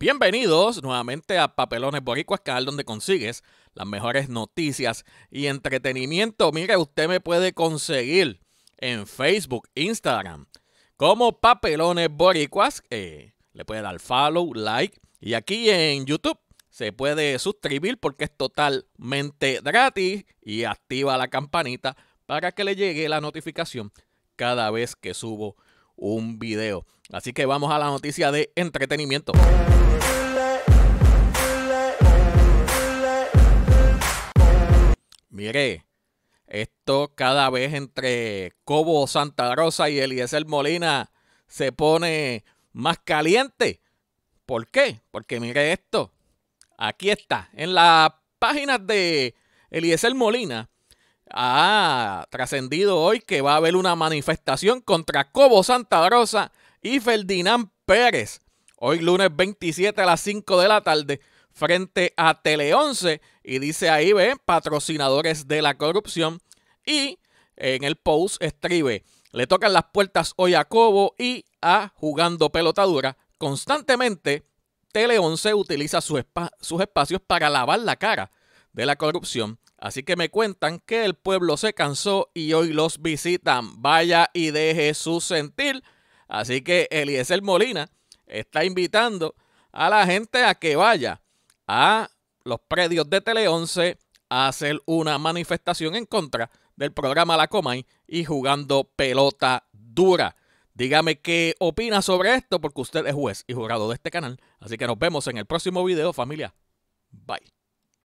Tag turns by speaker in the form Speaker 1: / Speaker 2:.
Speaker 1: Bienvenidos nuevamente a Papelones Boricuas, canal donde consigues las mejores noticias y entretenimiento. Mire, usted me puede conseguir en Facebook, Instagram, como Papelones Boricuas. le puede dar follow, like. Y aquí en YouTube se puede suscribir porque es totalmente gratis y activa la campanita para que le llegue la notificación cada vez que subo un video. Así que vamos a la noticia de entretenimiento. Mire, esto cada vez entre Cobo Santa Rosa y Eliezer Molina se pone más caliente. ¿Por qué? Porque mire esto. Aquí está, en las páginas de Eliezer Molina ha ah, trascendido hoy que va a haber una manifestación contra Cobo Santa Rosa y Ferdinand Pérez. Hoy lunes 27 a las 5 de la tarde frente a Tele 11 y dice ahí, ve, patrocinadores de la corrupción y en el post escribe, le tocan las puertas hoy a Cobo y a Jugando Pelotadura. Constantemente Tele 11 utiliza sus espacios para lavar la cara de la corrupción. Así que me cuentan que el pueblo se cansó y hoy los visitan. Vaya y deje su sentir. Así que Eliezer Molina está invitando a la gente a que vaya a los predios de Tele 11 a hacer una manifestación en contra del programa La Comay y jugando pelota dura. Dígame qué opina sobre esto porque usted es juez y jurado de este canal. Así que nos vemos en el próximo video, familia. Bye.